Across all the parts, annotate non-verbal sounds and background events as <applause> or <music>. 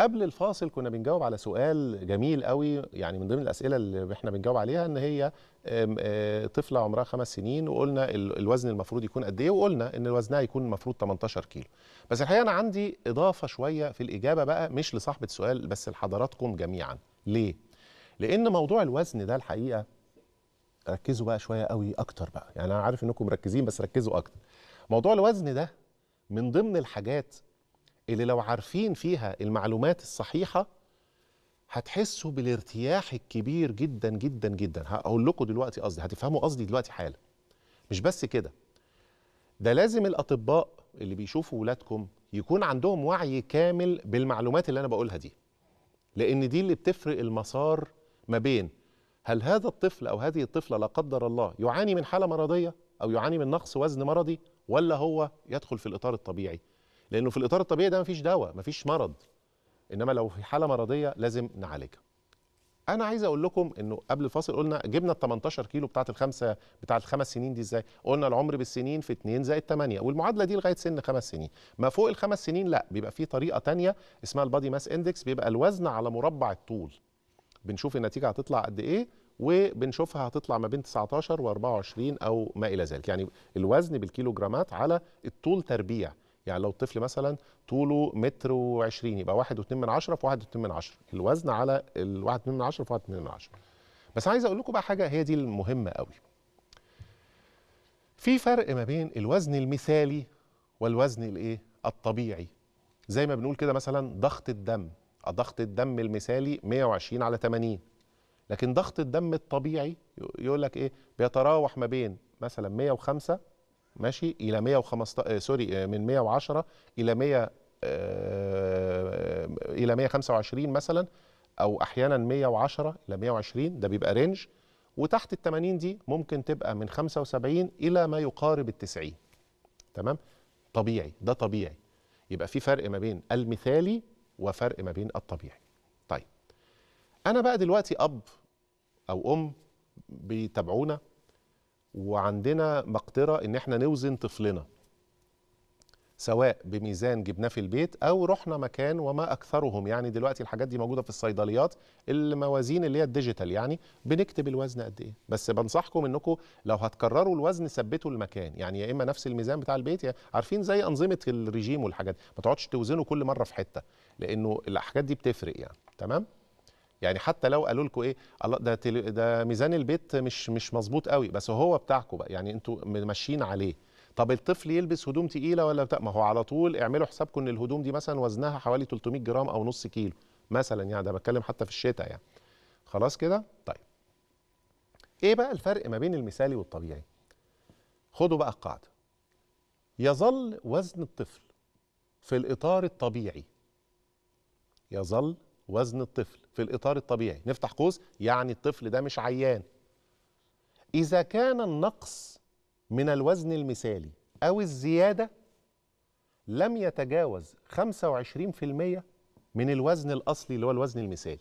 قبل الفاصل كنا بنجاوب على سؤال جميل قوي يعني من ضمن الاسئله اللي احنا بنجاوب عليها ان هي آه، طفله عمرها خمس سنين وقلنا الوزن المفروض يكون قد ايه وقلنا ان وزنها يكون المفروض 18 كيلو بس الحقيقه انا عندي اضافه شويه في الاجابه بقى مش لصاحبه السؤال بس لحضراتكم جميعا ليه لان موضوع الوزن ده الحقيقه ركزوا بقى شويه قوي اكتر بقى يعني انا عارف انكم مركزين بس ركزوا اكتر موضوع الوزن ده من ضمن الحاجات اللي لو عارفين فيها المعلومات الصحيحة هتحسوا بالارتياح الكبير جدا جدا جدا هقول لكم دلوقتي قصدي هتفهموا قصدي دلوقتي حالا مش بس كده ده لازم الأطباء اللي بيشوفوا ولادكم يكون عندهم وعي كامل بالمعلومات اللي أنا بقولها دي لأن دي اللي بتفرق المسار ما بين هل هذا الطفل أو هذه الطفلة لا قدر الله يعاني من حالة مرضية أو يعاني من نقص وزن مرضي ولا هو يدخل في الإطار الطبيعي لانه في الاطار الطبيعي ده مفيش دواء مفيش مرض انما لو في حاله مرضيه لازم نعالجها انا عايز اقول لكم انه قبل الفاصل قلنا جبنا ال 18 كيلو بتاعه الخمسه بتاعه الخمس سنين دي ازاي قلنا العمر بالسنين في 2 زائد 8 والمعادله دي لغايه سن خمس سنين ما فوق الخمس سنين لا بيبقى في طريقه تانية اسمها البادي ماس اندكس بيبقى الوزن على مربع الطول بنشوف النتيجه هتطلع قد ايه وبنشوفها هتطلع ما بين 19 و 24 او ما الى ذلك يعني الوزن بالكيلو جرامات على الطول تربيع يعني لو الطفل مثلا طوله متر و20 يبقى واحد واتنين من عشرة في واحد واتنين من عشرة الوزن على الواحد 1 من عشرة في واحد 2 من عشرة بس عايز اقول لكم بقى حاجه هي دي المهمه قوي في فرق ما بين الوزن المثالي والوزن الايه الطبيعي زي ما بنقول كده مثلا ضغط الدم ضغط الدم المثالي 120 على 80 لكن ضغط الدم الطبيعي يقول لك ايه بيتراوح ما بين مثلا 105 ماشي الى 115 آه، سوري آه، من 110 الى 100 آه، الى 125 مثلا او احيانا 110 الى 120 ده بيبقى رينج وتحت ال 80 دي ممكن تبقى من 75 الى ما يقارب ال 90 تمام طبيعي ده طبيعي يبقى في فرق ما بين المثالي وفرق ما بين الطبيعي طيب انا بقى دلوقتي اب او ام بيتابعونا وعندنا مقدره ان احنا نوزن طفلنا سواء بميزان جبناه في البيت او رحنا مكان وما اكثرهم يعني دلوقتي الحاجات دي موجوده في الصيدليات الموازين اللي هي الديجيتال يعني بنكتب الوزن قد ايه بس بنصحكم انكم لو هتكرروا الوزن ثبتوا المكان يعني يا اما نفس الميزان بتاع البيت يعني عارفين زي انظمه الرجيم والحاجات ما تقعدش توزنوا كل مره في حته لانه الحاجات دي بتفرق يعني تمام يعني حتى لو قالوا لكم ايه الله ده تل... ده ميزان البيت مش مش مظبوط قوي بس هو بتاعكم بقى يعني انتوا ماشيين عليه طب الطفل يلبس هدوم تقيله ولا بتاع ما هو على طول اعملوا حسابكم ان الهدوم دي مثلا وزنها حوالي 300 جرام او نص كيلو مثلا يعني ده بتكلم حتى في الشتاء يعني خلاص كده طيب ايه بقى الفرق ما بين المثالي والطبيعي خدوا بقى القاعده يظل وزن الطفل في الاطار الطبيعي يظل وزن الطفل في الإطار الطبيعي نفتح قوس يعني الطفل ده مش عيان إذا كان النقص من الوزن المثالي أو الزيادة لم يتجاوز 25% من الوزن الأصلي اللي هو الوزن المثالي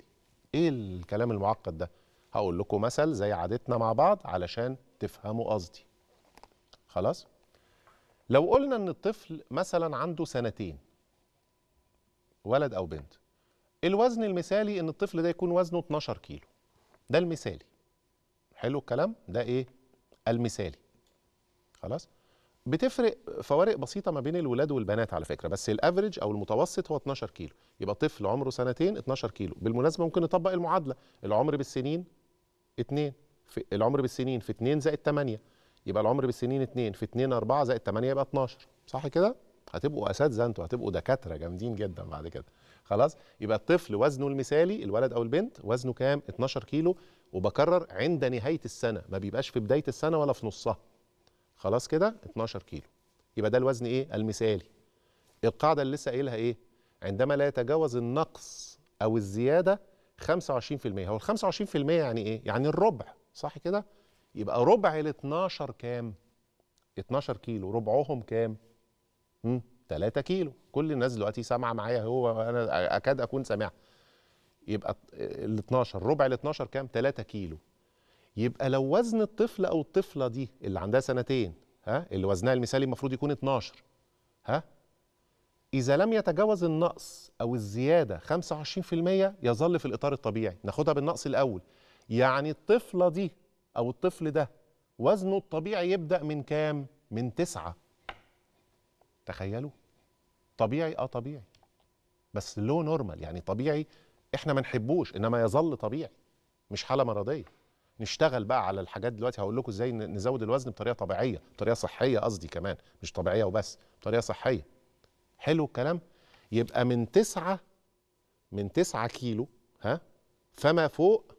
إيه الكلام المعقد ده؟ هقول لكم مثل زي عادتنا مع بعض علشان تفهموا قصدي خلاص؟ لو قلنا إن الطفل مثلا عنده سنتين ولد أو بنت الوزن المثالي ان الطفل ده يكون وزنه 12 كيلو ده المثالي حلو الكلام ده ايه المثالي خلاص بتفرق فوارق بسيطه ما بين الولاد والبنات على فكره بس الافريج او المتوسط هو 12 كيلو يبقى طفل عمره سنتين 12 كيلو بالمناسبه ممكن نطبق المعادله العمر بالسنين 2 في العمر بالسنين في 2 زائد 8 يبقى العمر بالسنين 2 في 2 4 زائد 8 يبقى 12 صح كده هتبقوا اساتذه انتوا هتبقوا دكاتره جامدين جدا بعد كده خلاص يبقى الطفل وزنه المثالي الولد او البنت وزنه كام 12 كيلو وبكرر عند نهايه السنه ما بيبقاش في بدايه السنه ولا في نصها خلاص كده 12 كيلو يبقى ده الوزن ايه المثالي القاعده اللي لسه قايلها ايه عندما لا يتجاوز النقص او الزياده 25% هو ال 25% يعني ايه يعني الربع صح كده يبقى ربع ال 12 كام 12 كيلو ربعهم كام امم 3 كيلو كل الناس دلوقتي سامعه معايا هو انا اكاد اكون سامعها يبقى ال 12 ربع ال 12 كام 3 كيلو يبقى لو وزن الطفل او الطفله دي اللي عندها سنتين ها اللي وزنها المثالي المفروض يكون 12 ها اذا لم يتجاوز النقص او الزياده 25% يظل في الاطار الطبيعي ناخدها بالنقص الاول يعني الطفله دي او الطفل ده وزنه الطبيعي يبدا من كام من 9 تخيلوا طبيعي اه طبيعي بس لو نورمال يعني طبيعي احنا ما نحبوش انما يظل طبيعي مش حاله مرضيه نشتغل بقى على الحاجات دلوقتي هقول لكم ازاي نزود الوزن بطريقه طبيعيه بطريقه صحيه قصدي كمان مش طبيعيه وبس بطريقه صحيه حلو الكلام يبقى من تسعة من تسعة كيلو ها فما فوق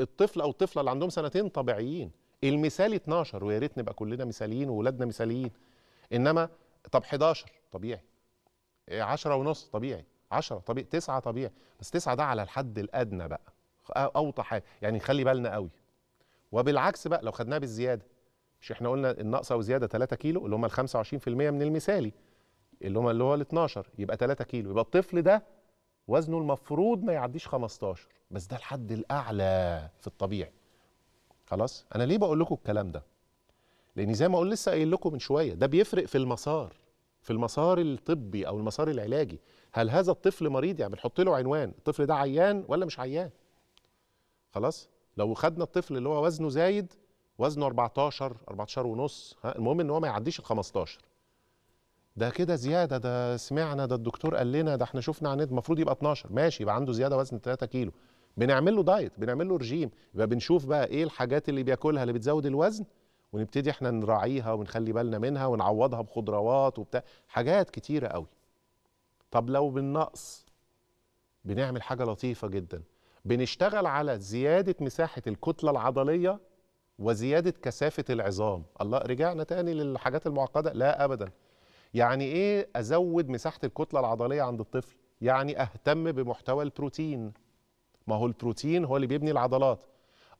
الطفل او الطفله اللي عندهم سنتين طبيعيين المثالي 12 ويا ريت نبقى كلنا مثاليين وولادنا مثاليين انما طب 11 طبيعي 10 ونص طبيعي 10 طبيعي 9 طبيعي بس 9 ده على الحد الادنى بقى اوطى حاجه يعني نخلي بالنا قوي وبالعكس بقى لو خدناها بالزياده مش احنا قلنا الناقصه وزياده 3 كيلو اللي هم ال 25% من المثالي اللي هم اللي هو ال 12 يبقى 3 كيلو يبقى الطفل ده وزنه المفروض ما يعديش 15 بس ده الحد الاعلى في الطبيعي خلاص انا ليه بقول لكم الكلام ده لان زي ما اقول لسه قايل لكم من شويه ده بيفرق في المسار في المسار الطبي او المسار العلاجي هل هذا الطفل مريض يعني بنحط له عنوان الطفل ده عيان ولا مش عيان خلاص لو خدنا الطفل اللي هو وزنه زايد وزنه 14 14 ونص ها المهم ان هو ما يعديش ال 15 ده كده زياده ده سمعنا ده الدكتور قال لنا ده احنا شفنا عن المفروض يبقى 12 ماشي يبقى عنده زياده وزن 3 كيلو بنعمل له دايت بنعمل له رجيم يبقى بنشوف بقى ايه الحاجات اللي بياكلها اللي بتزود الوزن ونبتدي احنا نراعيها ونخلي بالنا منها ونعوضها بخضروات وبتاع حاجات كتيره قوي طب لو بالنقص بنعمل حاجه لطيفه جدا بنشتغل على زياده مساحه الكتله العضليه وزياده كثافه العظام الله رجعنا تاني للحاجات المعقده لا ابدا يعني ايه ازود مساحه الكتله العضليه عند الطفل يعني اهتم بمحتوى البروتين ما هو البروتين هو اللي بيبني العضلات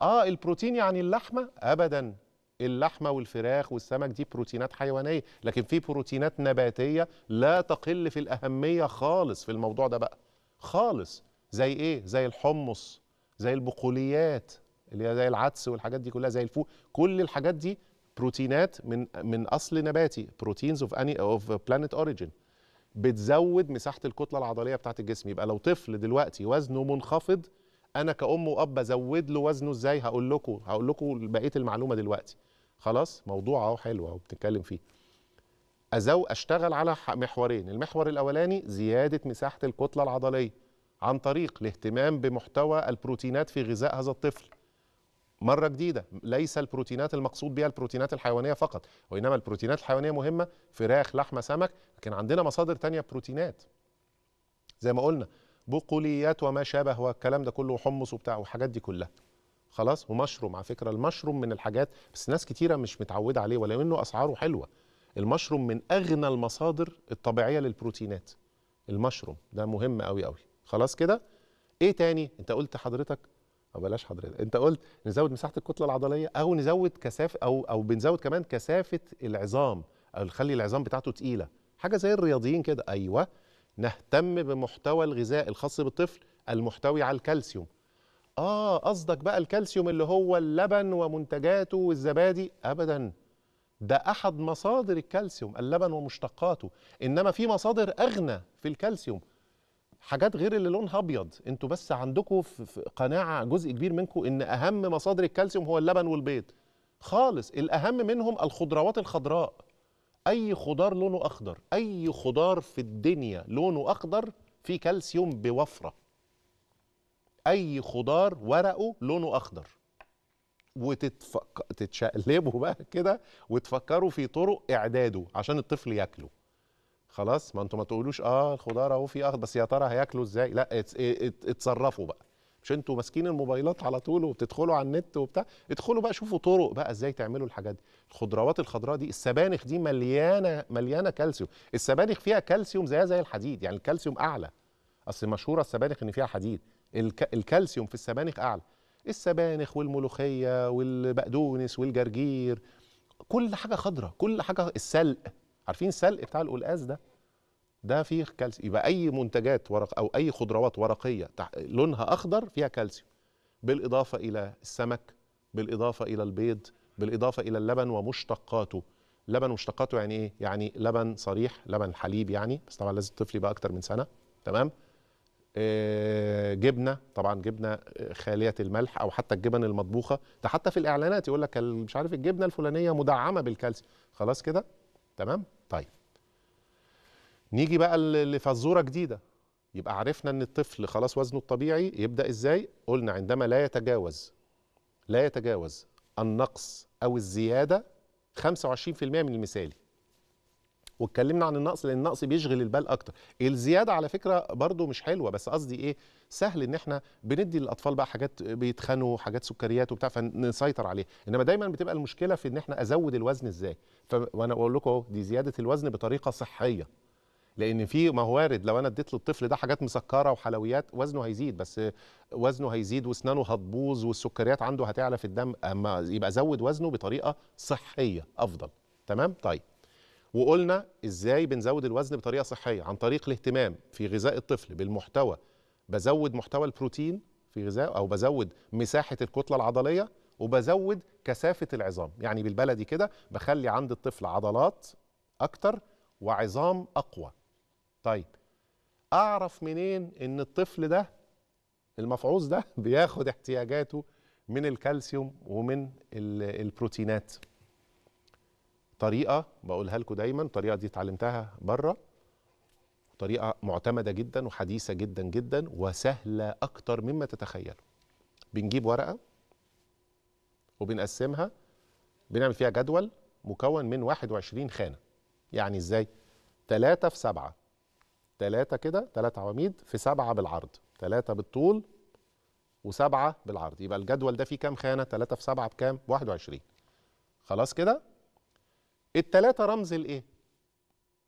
اه البروتين يعني اللحمه ابدا اللحمه والفراخ والسمك دي بروتينات حيوانيه لكن في بروتينات نباتيه لا تقل في الاهميه خالص في الموضوع ده بقى خالص زي ايه زي الحمص زي البقوليات اللي هي زي العدس والحاجات دي كلها زي الفول كل الحاجات دي بروتينات من من اصل نباتي بروتينز اوف اني اوف بلانيت اوريجين بتزود مساحه الكتله العضليه بتاعت الجسم يبقى لو طفل دلوقتي وزنه منخفض انا كأم وأب ازود له وزنه ازاي هقول لكم هقول لكم بقيه المعلومه دلوقتي خلاص موضوع اهو حلو اهو بنتكلم فيه أزو اشتغل على محورين المحور الاولاني زياده مساحه الكتله العضليه عن طريق الاهتمام بمحتوى البروتينات في غذاء هذا الطفل مره جديده ليس البروتينات المقصود بها البروتينات الحيوانيه فقط وانما البروتينات الحيوانيه مهمه فراخ لحمه سمك لكن عندنا مصادر تانية بروتينات زي ما قلنا بقوليات وما شابه والكلام ده كله وحمص وبتاع والحاجات دي كلها خلاص ومشروم على فكره المشروم من الحاجات بس ناس كتيره مش متعوده عليه ولو انه اسعاره حلوه المشروم من اغنى المصادر الطبيعيه للبروتينات المشروم ده مهم قوي قوي خلاص كده ايه تاني انت قلت حضرتك او بلاش حضرتك انت قلت نزود مساحه الكتله العضليه او نزود كثافه او او بنزود كمان كثافه العظام او نخلي العظام بتاعته تقيله حاجه زي الرياضيين كده ايوه نهتم بمحتوى الغذاء الخاص بالطفل المحتوي على الكالسيوم اه قصدك بقى الكالسيوم اللي هو اللبن ومنتجاته والزبادي ابدا ده احد مصادر الكالسيوم اللبن ومشتقاته انما في مصادر اغنى في الكالسيوم حاجات غير اللي لونها ابيض انتوا بس عندكم في قناعه جزء كبير منكم ان اهم مصادر الكالسيوم هو اللبن والبيض خالص الاهم منهم الخضروات الخضراء اي خضار لونه اخضر اي خضار في الدنيا لونه اخضر فيه كالسيوم بوفره اي خضار ورقه لونه اخضر وتتشقلبه بقى كده وتفكروا في طرق اعداده عشان الطفل ياكله خلاص ما انتوا ما تقولوش اه الخضار اهو فيه اخضر بس يا ترى هياكله ازاي لا اتصرفوا بقى مش انتوا ماسكين الموبايلات على طول وبتدخلوا على النت وبتاع ادخلوا بقى شوفوا طرق بقى ازاي تعملوا الحاجات دي الخضروات الخضراء دي السبانخ دي مليانه مليانه كالسيوم السبانخ فيها كالسيوم زي زي الحديد يعني الكالسيوم اعلى اصل مشهوره السبانخ ان فيها حديد الك... الكالسيوم في السبانخ اعلى السبانخ والملوخيه والبقدونس والجرجير كل حاجه خضراء كل حاجه السلق عارفين السلق بتاع القلقاس ده ده فيه كالسيوم يبقى اي منتجات ورق او اي خضروات ورقيه لونها اخضر فيها كالسيوم بالاضافه الى السمك بالاضافه الى البيض بالاضافه الى اللبن ومشتقاته لبن ومشتقاته يعني ايه يعني لبن صريح لبن حليب يعني بس طبعا لازم الطفل يبقى اكتر من سنه تمام آه، جبنه طبعا جبنه آه، خاليه الملح او حتى الجبن المطبوخه ده حتى في الاعلانات يقول لك مش عارف الجبنه الفلانيه مدعمه بالكالسيوم خلاص كده تمام طيب نيجي بقى لفزوره جديده يبقى عرفنا ان الطفل خلاص وزنه الطبيعي يبدا ازاي قلنا عندما لا يتجاوز لا يتجاوز النقص او الزياده 25% من المثالي واتكلمنا عن النقص لان النقص بيشغل البال اكتر الزياده على فكره برضو مش حلوه بس قصدي ايه سهل ان احنا بندي للاطفال بقى حاجات بيتخنوا حاجات سكريات وبتاع فنسيطر عليها انما دايما بتبقى المشكله في ان احنا ازود الوزن ازاي وانا بقول لكم اهو دي زياده الوزن بطريقه صحيه لان في ما هو وارد لو انا اديت للطفل ده حاجات مسكره وحلويات وزنه هيزيد بس وزنه هيزيد واسنانه هتبوظ والسكريات عنده هتعلى في الدم اما يبقى زود وزنه بطريقه صحيه افضل تمام طيب وقلنا ازاي بنزود الوزن بطريقه صحيه عن طريق الاهتمام في غذاء الطفل بالمحتوى بزود محتوى البروتين في غذاء او بزود مساحه الكتله العضليه وبزود كثافه العظام يعني بالبلدي كده بخلي عند الطفل عضلات اكتر وعظام اقوى طيب اعرف منين ان الطفل ده المفعوص ده <laughs> بياخد احتياجاته من الكالسيوم ومن البروتينات طريقه بقولها لكم دايما الطريقه دي اتعلمتها بره طريقه معتمده جدا وحديثه جدا جدا وسهله اكتر مما تتخيلوا بنجيب ورقه وبنقسمها بنعمل فيها جدول مكون من 21 خانه يعني ازاي 3 في 7 ثلاثة كده ثلاثة عواميد في سبعة بالعرض ثلاثة بالطول وسبعة بالعرض يبقى الجدول ده فيه كام خانة ثلاثة في سبعة بكام 21 خلاص كده الثلاثة رمز لإيه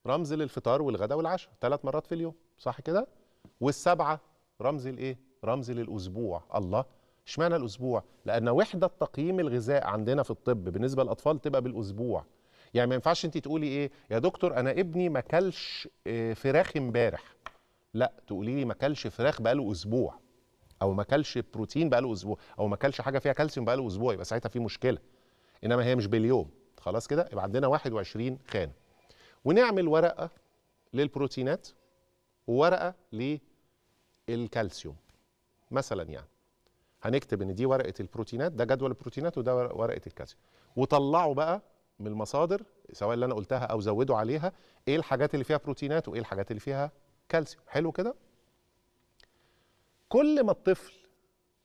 رمز للفطار والغداء والعشاء ثلاث مرات في اليوم صح كده والسبعة رمز لإيه رمز للأسبوع الله اشمعنى الأسبوع لأن وحدة تقييم الغذاء عندنا في الطب بالنسبة للأطفال تبقى بالأسبوع يعني ما ينفعش انت تقولي ايه يا دكتور انا ابني ما كلش آه، فراخ امبارح لا تقولي لي ما كلش فراخ بقاله اسبوع او ما كلش بروتين بقاله اسبوع او ما كلش حاجه فيها كالسيوم بقاله اسبوع يبقى ساعتها في مشكله انما هي مش باليوم خلاص كده يبقى عندنا 21 خانه ونعمل ورقه للبروتينات وورقه للكالسيوم مثلا يعني هنكتب ان دي ورقه البروتينات ده جدول البروتينات وده ورقه الكالسيوم وطلعوا بقى من المصادر سواء اللي انا قلتها او زودوا عليها ايه الحاجات اللي فيها بروتينات وايه الحاجات اللي فيها كالسيوم حلو كده كل ما الطفل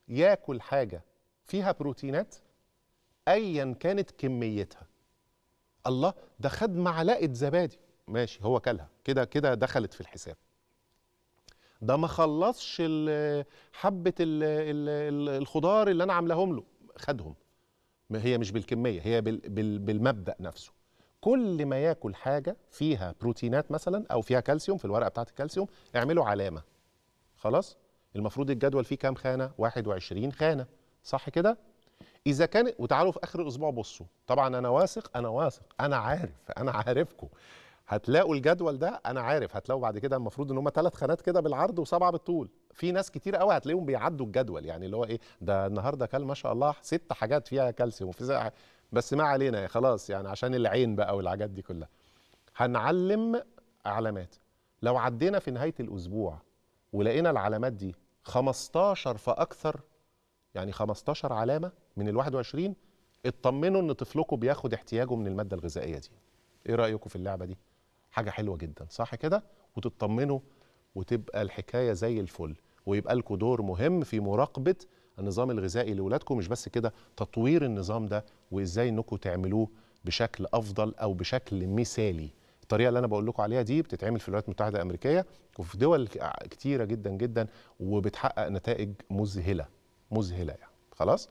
ياكل حاجه فيها بروتينات ايا كانت كميتها الله ده خد معلقه زبادي ماشي هو كلها كده كده دخلت في الحساب ده ما خلصش حبه الخضار اللي انا عاملاهم له خدهم هي مش بالكميه هي بالمبدا نفسه كل ما ياكل حاجه فيها بروتينات مثلا او فيها كالسيوم في الورقه بتاعه الكالسيوم اعملوا علامه خلاص المفروض الجدول فيه كام خانه 21 خانه صح كده اذا كان وتعالوا في اخر الاسبوع بصوا طبعا انا واثق انا واثق انا عارف انا عارفكم هتلاقوا الجدول ده انا عارف هتلاقوا بعد كده المفروض ان هم ثلاث خانات كده بالعرض وسبعه بالطول في ناس كتير قوي هتلاقيهم بيعدوا الجدول يعني اللي هو ايه ده النهارده كل ما شاء الله ست حاجات فيها كالسيوم في بس ما علينا خلاص يعني عشان العين بقى والحاجات دي كلها هنعلم علامات لو عدينا في نهايه الاسبوع ولقينا العلامات دي 15 فاكثر يعني 15 علامه من ال 21 اطمنوا ان طفلكم بياخد احتياجه من الماده الغذائيه دي ايه رايكم في اللعبه دي حاجه حلوه جدا صح كده وتطمنوا وتبقى الحكايه زي الفل ويبقى لكم دور مهم في مراقبه النظام الغذائي لاولادكم مش بس كده تطوير النظام ده وازاي انكم تعملوه بشكل افضل او بشكل مثالي الطريقه اللي انا بقول لكم عليها دي بتتعمل في الولايات المتحده الامريكيه وفي دول كتيره جدا جدا وبتحقق نتائج مذهله مذهله يعني خلاص